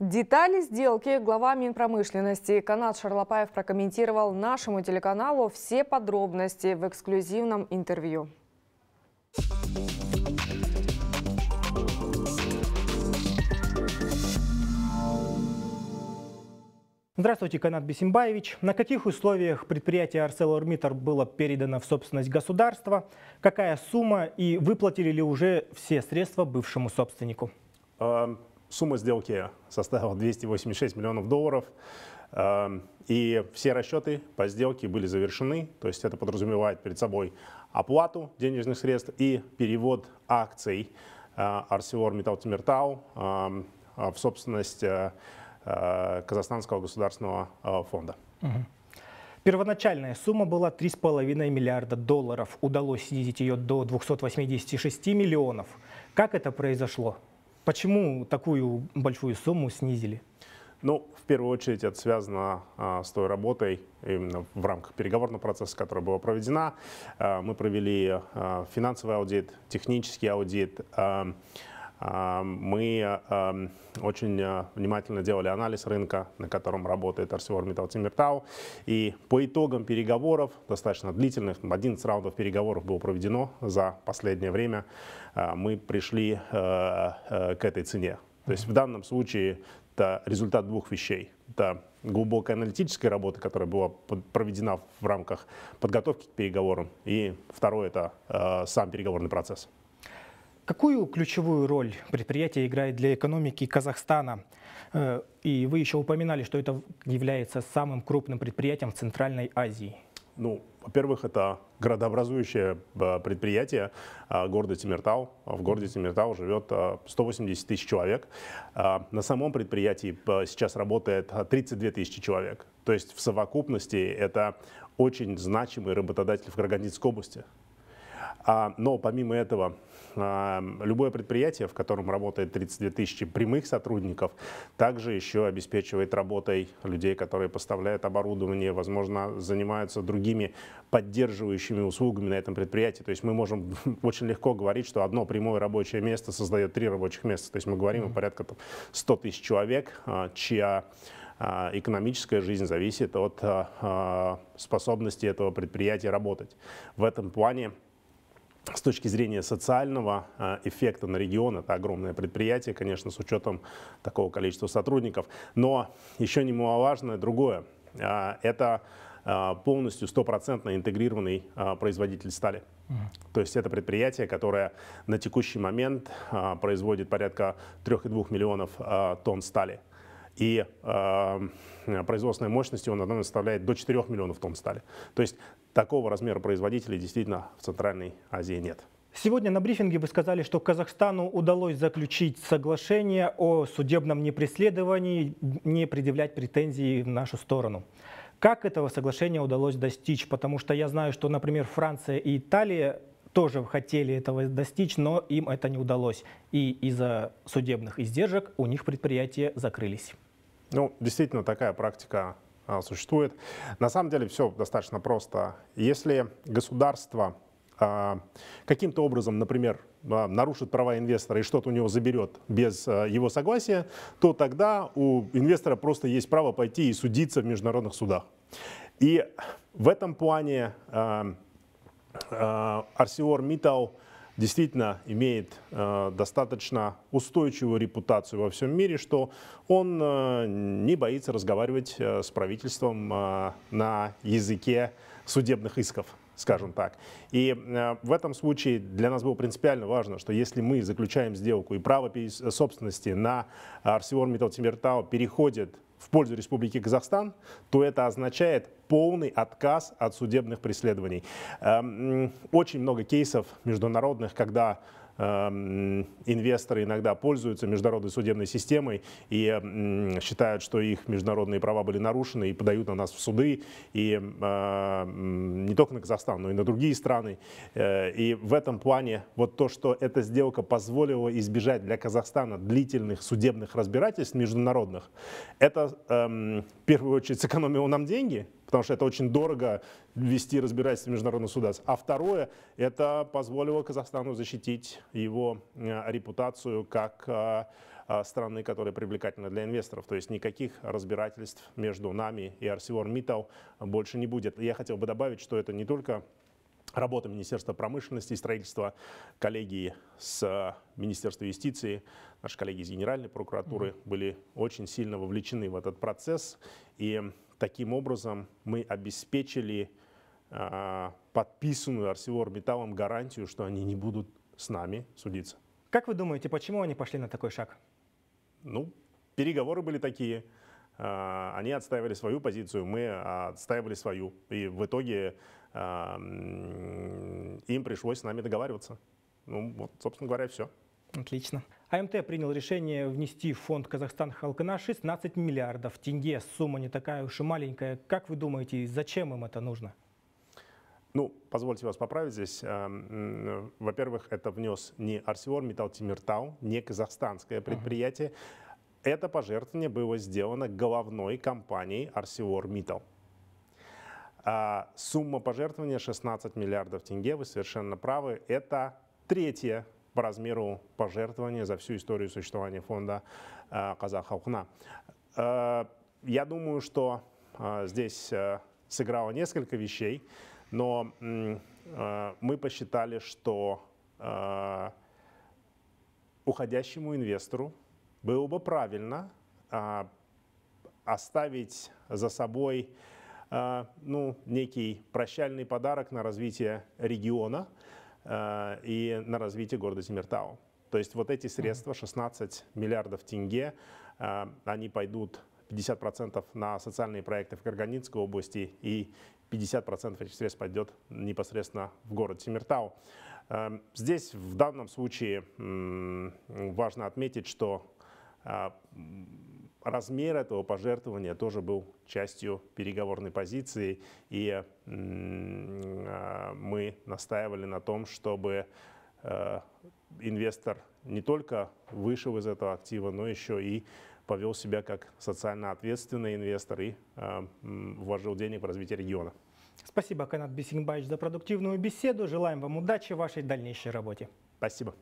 Детали сделки глава Минпромышленности Канат Шарлопаев прокомментировал нашему телеканалу все подробности в эксклюзивном интервью. Здравствуйте, Канат Бесимбаевич. На каких условиях предприятие ArcelorMittal было передано в собственность государства? Какая сумма и выплатили ли уже все средства бывшему собственнику? Эм, Сумма сделки составила 286 миллионов долларов. Эм, и все расчеты по сделке были завершены, то есть это подразумевает перед собой оплату денежных средств и перевод акций ArcelorMittal э, Тимиртау эм, а в собственность э, э, Казахстанского государственного фонда. Первоначальная сумма была 3,5 миллиарда долларов. Удалось снизить ее до 286 миллионов. Как это произошло? Почему такую большую сумму снизили? Ну, в первую очередь, это связано а, с той работой именно в рамках переговорного процесса, которая была проведена. А, мы провели а, финансовый аудит, технический аудит, мы очень а, внимательно делали анализ рынка, на котором работает ArcelorMittal Тимиртау. И по итогам переговоров, достаточно длительных, 11 раундов переговоров было проведено за последнее время, а, мы пришли а, к этой цене. То есть в данном случае это результат двух вещей. Это глубокая аналитическая работа, которая была проведена в рамках подготовки к переговорам. И второе – это сам переговорный процесс. Какую ключевую роль предприятие играет для экономики Казахстана? Э, и вы еще упоминали, что это является самым крупным предприятием в Центральной Азии. Ну, во-первых, это городообразующее э, предприятие э, города Тимиртау. В городе Тимиртау живет 180 тысяч человек. На самом предприятии сейчас работает 32 тысячи человек. То есть в совокупности это очень значимый работодатель в Карагандинской области. А, но помимо этого, а, любое предприятие, в котором работает 32 тысячи прямых сотрудников, также еще обеспечивает работой людей, которые поставляют оборудование, возможно, занимаются другими поддерживающими услугами на этом предприятии. То есть мы можем очень легко говорить, что одно прямое рабочее место создает три рабочих места. То есть мы говорим о порядка 100 тысяч человек, а, чья экономическая жизнь зависит от способности этого предприятия работать. В этом плане с точки зрения социального а, эффекта на регион, это огромное предприятие, конечно, с учетом такого количества сотрудников. Но еще немаловажное другое. А, это а, полностью стопроцентно интегрированный производитель стали. То есть это предприятие, которое на текущий момент производит порядка 3,2 миллионов тонн стали и э, производственная мощность его на составляет до 4 миллионов тонн стали. То есть такого размера производителей действительно в Центральной Азии нет. Сегодня на брифинге вы сказали, что Казахстану удалось заключить соглашение о судебном непреследовании, не предъявлять претензии в нашу сторону. Как этого соглашения удалось достичь? Потому что я знаю, что, например, Франция и Италия тоже хотели этого достичь, но им это не удалось. И из-за судебных издержек у них предприятия закрылись. Ну, действительно, такая практика а, существует. На самом деле все достаточно просто. Если государство а, каким-то образом, например, а, нарушит права инвестора и что-то у него заберет без его согласия, то тогда у инвестора просто есть право пойти и судиться в международных судах. И в этом плане ArcelorMittal действительно имеет э, достаточно устойчивую репутацию во всем мире, что он э, не боится разговаривать э, с правительством на языке судебных исков скажем так. И в этом случае для нас было принципиально важно, что если мы заключаем сделку и право собственности на ArcelorMittal Тимиртау переходит в пользу Республики Казахстан, то это означает полный отказ от судебных преследований. Эм, очень много кейсов международных, когда Эм, инвесторы иногда пользуются международной судебной системой и эм, считают, что их международные права были нарушены и подают на нас в суды, и эм, не только на Казахстан, но и на другие страны. Э, и в этом плане вот то, что эта сделка позволила избежать для Казахстана длительных судебных разбирательств международных, это в первую очередь сэкономило нам деньги, потому что это очень дорого вести разбирательство международного суда. А второе, это позволило Казахстану защитить его э, репутацию как э, э, страны, которая привлекательна для инвесторов. То есть никаких разбирательств между нами и ArcelorMittal больше не будет. я хотел бы добавить, что это не только работа Министерства промышленности и строительства, коллеги с Министерства юстиции, наши коллеги из Генеральной прокуратуры mm-hmm. были очень сильно вовлечены в этот процесс. И Таким образом, мы обеспечили а, подписанную ArcelorMittal гарантию, что они не будут с нами судиться. Как вы думаете, почему они пошли на такой шаг? Ну, переговоры были такие. А, они отстаивали свою позицию, мы отстаивали свою. И в итоге а, им пришлось с нами договариваться. Ну, вот, собственно говоря, все. Отлично. АМТ принял решение внести в фонд «Казахстан Халкана» 16 миллиардов тенге. Сумма не такая уж и маленькая. Как вы думаете, зачем им это нужно? Ну, позвольте вас поправить здесь. Эм, во-первых, это внес не Арсеор Металл Тимиртау, не казахстанское предприятие. Uh-huh. Это пожертвование было сделано головной компанией Арсеор Металл. А, сумма пожертвования 16 миллиардов тенге, вы совершенно правы, это третье по размеру пожертвования за всю историю существования фонда э, «Казах э, Я думаю, что э, здесь сыграло несколько вещей, но мы посчитали, что уходящему инвестору было бы правильно оставить за собой ну, некий прощальный подарок на развитие региона, Э, и на развитие города Тимиртау. То есть вот эти средства, 16 миллиардов тенге, э, они пойдут 50% на социальные проекты в Карганицкой области и 50% этих средств пойдет непосредственно в город Тимиртау. Эм, здесь в данном случае важно отметить, что э, размер этого пожертвования тоже был частью переговорной позиции, и а, мы настаивали на том, чтобы э, инвестор не только вышел из этого актива, но еще и повел себя как социально ответственный инвестор и э, вложил денег в развитие региона. Спасибо, Канат Бисингбаевич за продуктивную беседу. Желаем вам удачи в вашей дальнейшей работе. Спасибо.